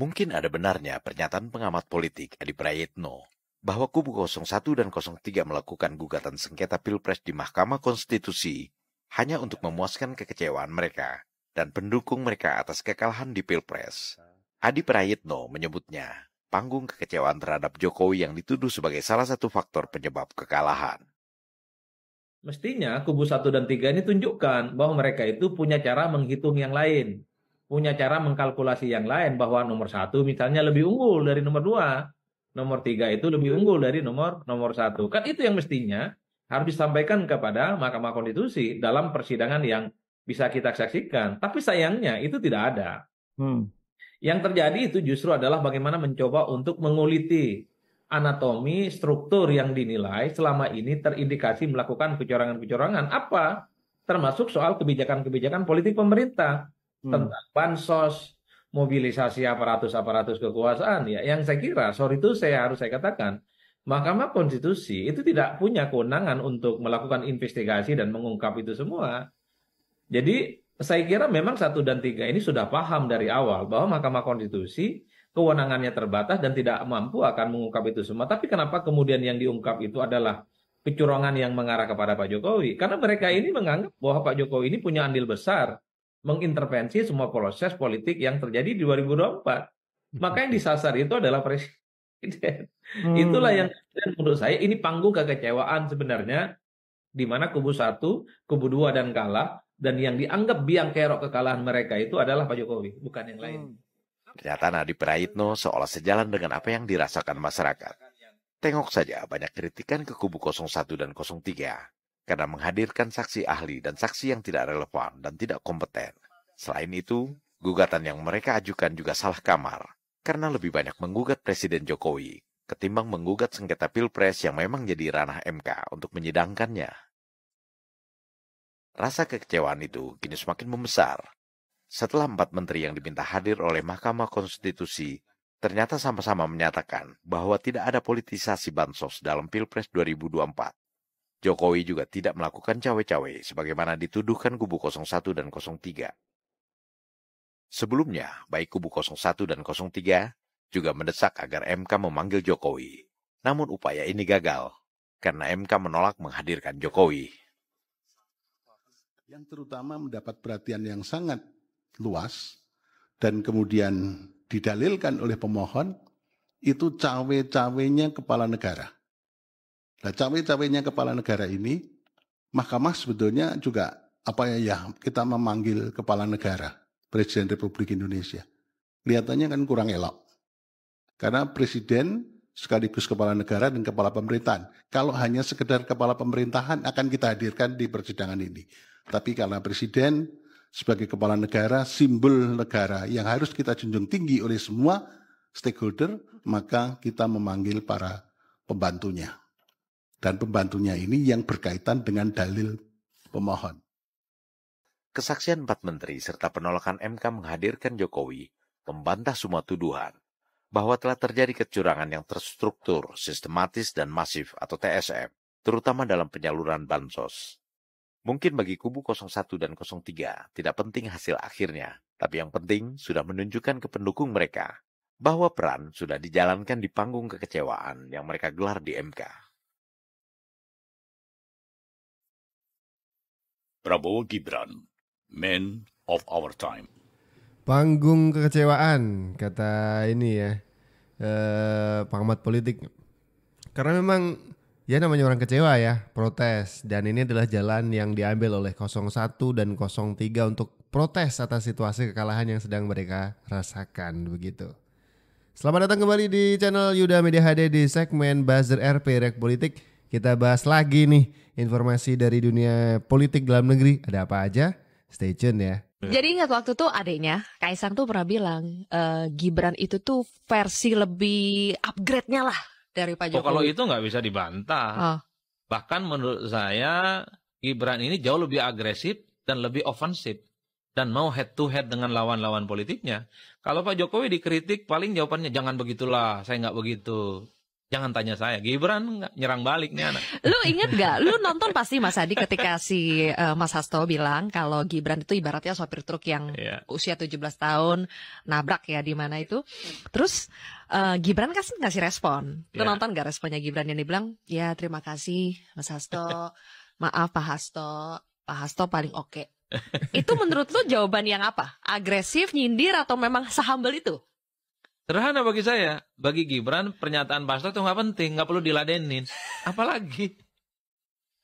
Mungkin ada benarnya pernyataan pengamat politik Adi Prayitno bahwa kubu 01 dan 03 melakukan gugatan sengketa pilpres di Mahkamah Konstitusi hanya untuk memuaskan kekecewaan mereka dan pendukung mereka atas kekalahan di pilpres. Adi Prayitno menyebutnya panggung kekecewaan terhadap Jokowi yang dituduh sebagai salah satu faktor penyebab kekalahan. Mestinya kubu 1 dan 3 ini tunjukkan bahwa mereka itu punya cara menghitung yang lain punya cara mengkalkulasi yang lain bahwa nomor satu misalnya lebih unggul dari nomor dua, nomor tiga itu lebih hmm. unggul dari nomor nomor satu. Kan itu yang mestinya harus disampaikan kepada Mahkamah Konstitusi dalam persidangan yang bisa kita saksikan. Tapi sayangnya itu tidak ada. Hmm. Yang terjadi itu justru adalah bagaimana mencoba untuk menguliti anatomi struktur yang dinilai selama ini terindikasi melakukan kecurangan-kecurangan apa termasuk soal kebijakan-kebijakan politik pemerintah Hmm. tentang bansos, mobilisasi aparatus-aparatus kekuasaan ya. Yang saya kira, sorry itu saya harus saya katakan, Mahkamah Konstitusi itu tidak punya kewenangan untuk melakukan investigasi dan mengungkap itu semua. Jadi saya kira memang satu dan tiga ini sudah paham dari awal bahwa Mahkamah Konstitusi kewenangannya terbatas dan tidak mampu akan mengungkap itu semua. Tapi kenapa kemudian yang diungkap itu adalah kecurangan yang mengarah kepada Pak Jokowi? Karena mereka ini menganggap bahwa Pak Jokowi ini punya andil besar mengintervensi semua proses politik yang terjadi di 2024. Hmm. Maka yang disasar itu adalah presiden. Hmm. Itulah yang menurut saya ini panggung kekecewaan sebenarnya di mana kubu satu, kubu dua dan kalah dan yang dianggap biang kerok kekalahan mereka itu adalah Pak Jokowi, bukan yang lain. Hmm. Ternyata Adi Prayitno seolah sejalan dengan apa yang dirasakan masyarakat. Tengok saja banyak kritikan ke kubu 01 dan 03 karena menghadirkan saksi ahli dan saksi yang tidak relevan dan tidak kompeten. Selain itu, gugatan yang mereka ajukan juga salah kamar, karena lebih banyak menggugat Presiden Jokowi ketimbang menggugat sengketa pilpres yang memang jadi ranah MK untuk menyidangkannya. Rasa kekecewaan itu kini semakin membesar. Setelah empat menteri yang diminta hadir oleh Mahkamah Konstitusi ternyata sama-sama menyatakan bahwa tidak ada politisasi bansos dalam Pilpres 2024 Jokowi juga tidak melakukan cawe-cawe sebagaimana dituduhkan kubu 01 dan 03. Sebelumnya, baik kubu 01 dan 03 juga mendesak agar MK memanggil Jokowi. Namun upaya ini gagal karena MK menolak menghadirkan Jokowi. Yang terutama mendapat perhatian yang sangat luas dan kemudian didalilkan oleh pemohon itu cawe-cawenya kepala negara Nah, cawe-cawenya kepala negara ini, mahkamah sebetulnya juga apa ya, ya kita memanggil kepala negara, Presiden Republik Indonesia. Kelihatannya kan kurang elok. Karena Presiden sekaligus kepala negara dan kepala pemerintahan. Kalau hanya sekedar kepala pemerintahan akan kita hadirkan di persidangan ini. Tapi karena Presiden sebagai kepala negara, simbol negara yang harus kita junjung tinggi oleh semua stakeholder, maka kita memanggil para pembantunya dan pembantunya ini yang berkaitan dengan dalil pemohon. Kesaksian empat menteri serta penolakan MK menghadirkan Jokowi membantah semua tuduhan bahwa telah terjadi kecurangan yang terstruktur, sistematis, dan masif atau TSM, terutama dalam penyaluran bansos. Mungkin bagi kubu 01 dan 03 tidak penting hasil akhirnya, tapi yang penting sudah menunjukkan ke pendukung mereka bahwa peran sudah dijalankan di panggung kekecewaan yang mereka gelar di MK. Prabowo Gibran, men of our time. Panggung kekecewaan, kata ini ya, eh, pengamat politik. Karena memang ya namanya orang kecewa ya, protes. Dan ini adalah jalan yang diambil oleh 01 dan 03 untuk protes atas situasi kekalahan yang sedang mereka rasakan, begitu. Selamat datang kembali di channel Yuda Media HD di segmen Buzzer RP Rek Politik. Kita bahas lagi nih informasi dari dunia politik dalam negeri. Ada apa aja? Stay tune ya. Iya. Jadi ingat waktu tuh adiknya Kaisang tuh pernah bilang uh, Gibran itu tuh versi lebih upgrade-nya lah dari Pak oh, Jokowi. Oh, kalau itu nggak bisa dibantah. Oh. Bahkan menurut saya Gibran ini jauh lebih agresif dan lebih ofensif dan mau head to head dengan lawan-lawan politiknya. Kalau Pak Jokowi dikritik paling jawabannya jangan begitulah, saya nggak begitu. Jangan tanya saya, Gibran nggak nyerang balik nih anak. Lu inget gak? Lu nonton pasti Mas Adi ketika si uh, Mas Hasto bilang kalau Gibran itu ibaratnya sopir truk yang yeah. usia 17 tahun nabrak ya di mana itu. Terus uh, Gibran kasih ngasih respon. Lu yeah. nonton gak responnya Gibran yang dibilang, ya terima kasih Mas Hasto, maaf Pak Hasto, Pak Hasto paling oke. Okay. itu menurut lu jawaban yang apa? Agresif, nyindir atau memang sehambel itu? Sederhana bagi saya, bagi Gibran pernyataan pastor itu nggak penting, nggak perlu diladenin. Apalagi,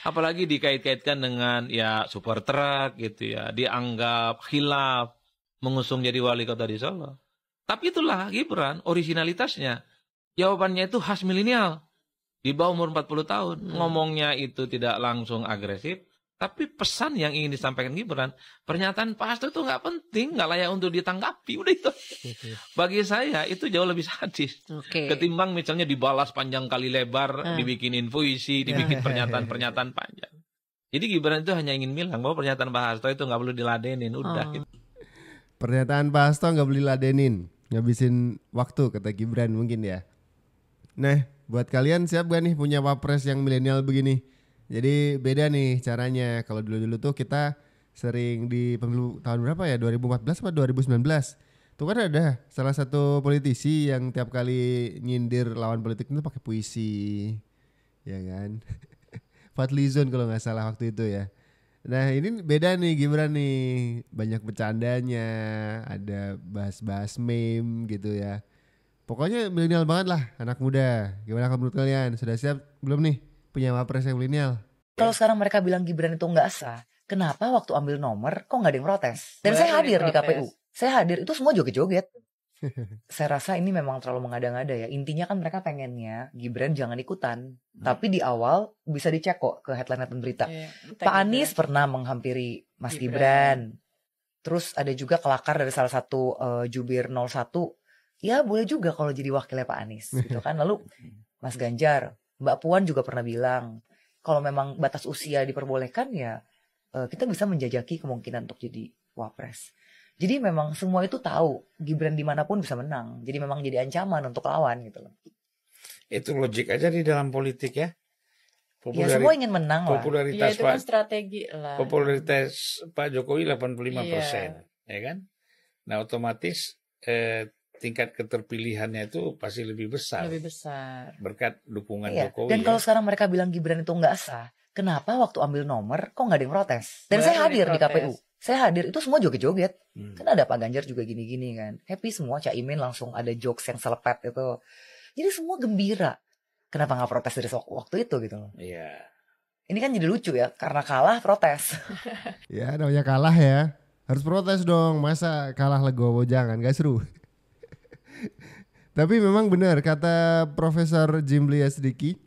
apalagi dikait-kaitkan dengan ya super truck gitu ya, dianggap hilaf, mengusung jadi wali kota di Solo. Tapi itulah Gibran, originalitasnya. Jawabannya itu khas milenial. Di bawah umur 40 tahun, hmm. ngomongnya itu tidak langsung agresif, tapi pesan yang ingin disampaikan Gibran, pernyataan Pak Hasto itu nggak penting, nggak layak untuk ditanggapi, udah itu. Gitu. Bagi saya itu jauh lebih sadis. Okay. Ketimbang misalnya dibalas panjang kali lebar, hmm. dibikinin puisi, ya. dibikin pernyataan-pernyataan panjang. Jadi Gibran itu hanya ingin bilang bahwa pernyataan Pak Hasto itu nggak perlu diladenin, udah. Oh. Gitu. Pernyataan Pak Hasto nggak perlu diladenin, ngabisin waktu kata Gibran mungkin ya. Nah, buat kalian siap gak nih punya wapres yang milenial begini? Jadi beda nih caranya. Kalau dulu-dulu tuh kita sering di pemilu tahun berapa ya? 2014 atau 2019? Tuh kan ada salah satu politisi yang tiap kali nyindir lawan politik itu pakai puisi. Ya kan? Fadlizon kalau nggak salah waktu itu ya. Nah ini beda nih Gibran nih Banyak bercandanya Ada bahas-bahas meme gitu ya Pokoknya milenial banget lah anak muda Gimana menurut kalian? Sudah siap belum nih? punya wapres yang milenial. Kalau sekarang mereka bilang Gibran itu nggak sah, kenapa waktu ambil nomor kok nggak ada yang protes? Dan saya hadir di KPU, saya hadir itu semua joget-joget. saya rasa ini memang terlalu mengada-ngada ya. Intinya kan mereka pengennya Gibran jangan ikutan, hmm. tapi di awal bisa dicek kok ke headline dan berita. Yeah, Pak Anies pernah menghampiri Mas Gibran. Gibran. Terus ada juga kelakar dari salah satu uh, jubir 01 ya boleh juga kalau jadi wakilnya Pak Anies gitu kan lalu Mas Ganjar Mbak Puan juga pernah bilang kalau memang batas usia diperbolehkan ya eh, kita bisa menjajaki kemungkinan untuk jadi wapres. Jadi memang semua itu tahu Gibran dimanapun bisa menang. Jadi memang jadi ancaman untuk lawan gitu loh. Itu logik aja di dalam politik ya. Populari, ya semua ingin menang lah. Popularitas ya, itu kan Pak, strategi lah. Popularitas Pak Jokowi 85 iya. persen, ya. ya kan? Nah otomatis eh, tingkat keterpilihannya itu pasti lebih besar. Lebih besar. Berkat dukungan iya. Jokowi. Dan ya. kalau sekarang mereka bilang Gibran itu nggak sah, kenapa waktu ambil nomor kok nggak ada yang protes? Dan Mereka saya hadir di KPU. Saya hadir itu semua joget-joget. Hmm. Kan ada Pak Ganjar juga gini-gini kan. Happy semua Cak Imin langsung ada jokes yang selepet itu. Jadi semua gembira. Kenapa nggak protes dari waktu itu gitu Iya. Ini kan jadi lucu ya karena kalah protes. ya namanya kalah ya. Harus protes dong. Masa kalah legowo jangan gak seru. Tapi memang benar kata Profesor Jim Lee Sdiki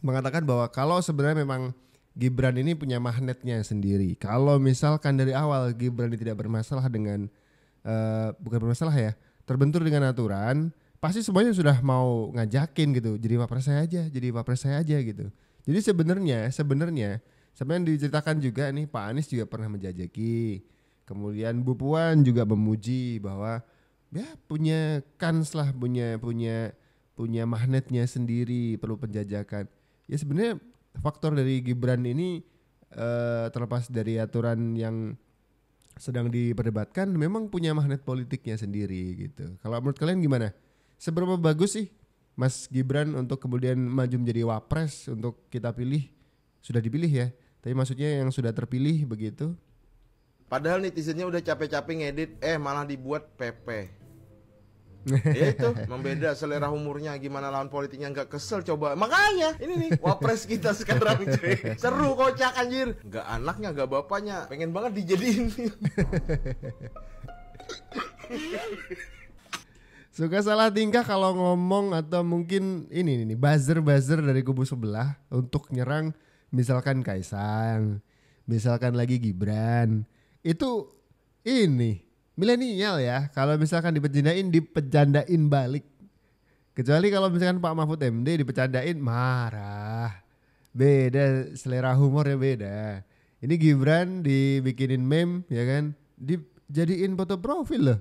mengatakan bahwa kalau sebenarnya memang Gibran ini punya magnetnya sendiri. Kalau misalkan dari awal Gibran ini tidak bermasalah dengan uh, bukan bermasalah ya, terbentur dengan aturan, pasti semuanya sudah mau ngajakin gitu. Jadi wapres saya aja, jadi wapres saya aja gitu. Jadi sebenarnya sebenarnya sebenarnya diceritakan juga nih Pak Anies juga pernah menjajaki. Kemudian Bu Puan juga memuji bahwa ya punya kans lah punya punya punya magnetnya sendiri perlu penjajakan ya sebenarnya faktor dari Gibran ini uh, terlepas dari aturan yang sedang diperdebatkan memang punya magnet politiknya sendiri gitu kalau menurut kalian gimana seberapa bagus sih Mas Gibran untuk kemudian maju menjadi wapres untuk kita pilih sudah dipilih ya tapi maksudnya yang sudah terpilih begitu Padahal netizennya udah capek-capek ngedit, eh malah dibuat PP. ya itu membeda selera umurnya gimana lawan politiknya nggak kesel coba makanya ini nih wapres kita sekarang cuy seru kocak anjir nggak anaknya nggak bapaknya pengen banget dijadiin suka salah tingkah kalau ngomong atau mungkin ini nih buzzer buzzer dari kubu sebelah untuk nyerang misalkan Kaisang, misalkan lagi Gibran. Itu ini milenial ya. Kalau misalkan dipejandain, dipejandain balik. Kecuali kalau misalkan Pak Mahfud MD dipecandain marah. Beda selera humor ya beda. Ini Gibran dibikinin meme ya kan, dijadiin foto profil loh.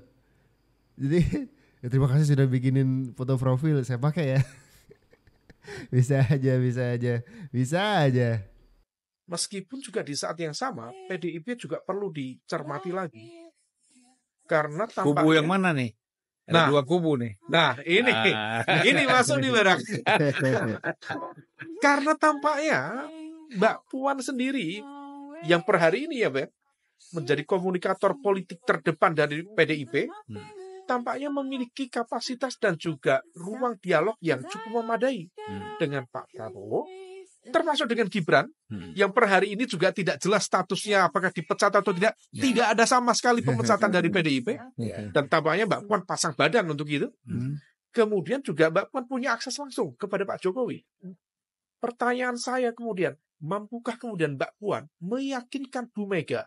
Jadi ya terima kasih sudah bikinin foto profil, saya pakai ya. bisa aja, bisa aja, bisa aja. Meskipun juga di saat yang sama, PDIP juga perlu dicermati lagi karena tampaknya, kubu yang mana nih? Ada nah, dua kubu nih. Nah, ini ah. ini masuk di barak. karena tampaknya Mbak Puan sendiri yang per hari ini ya, Beb, menjadi komunikator politik terdepan dari PDIP, hmm. tampaknya memiliki kapasitas dan juga ruang dialog yang cukup memadai hmm. dengan Pak Prabowo, Eh. termasuk dengan Gibran hmm. yang per hari ini juga tidak jelas statusnya apakah dipecat atau tidak yeah. tidak ada sama sekali pemecatan dari PDIP yeah. Ya. Iya. dan tampaknya Mbak Puan pasang badan untuk itu hmm. kemudian juga Mbak Puan punya akses langsung kepada Pak Jokowi hmm. pertanyaan saya kemudian mampukah kemudian Mbak Puan meyakinkan Bu Mega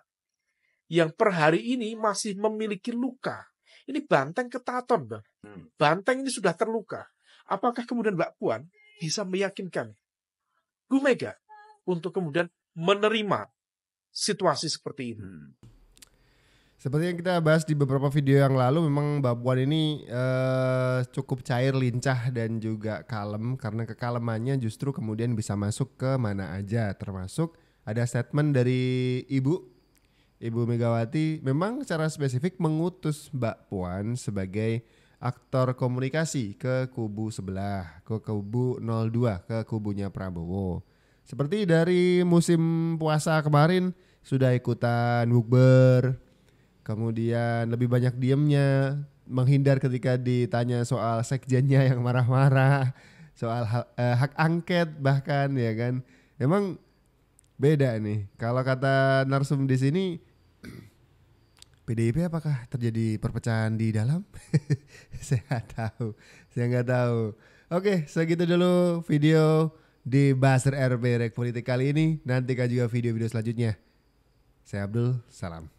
yang per hari ini masih memiliki luka ini banteng ketaton bang hmm. banteng ini sudah terluka apakah kemudian Mbak Puan bisa meyakinkan Bu Mega untuk kemudian menerima situasi seperti ini. Hmm. Seperti yang kita bahas di beberapa video yang lalu, memang Mbak Puan ini eh, cukup cair, lincah dan juga kalem karena kekalemannya justru kemudian bisa masuk ke mana aja, termasuk ada statement dari Ibu Ibu Megawati memang secara spesifik mengutus Mbak Puan sebagai aktor komunikasi ke kubu sebelah, ke kubu 02, ke kubunya Prabowo. Seperti dari musim puasa kemarin sudah ikutan bukber, kemudian lebih banyak diemnya, menghindar ketika ditanya soal sekjennya yang marah-marah, soal hak, eh, hak angket bahkan ya kan. Emang beda nih. Kalau kata narsum di sini PDIP apakah terjadi perpecahan di dalam? saya nggak tahu, saya nggak tahu. Oke, segitu dulu video di Baser RB Rek Politik kali ini. Nantikan juga video-video selanjutnya. Saya Abdul, salam.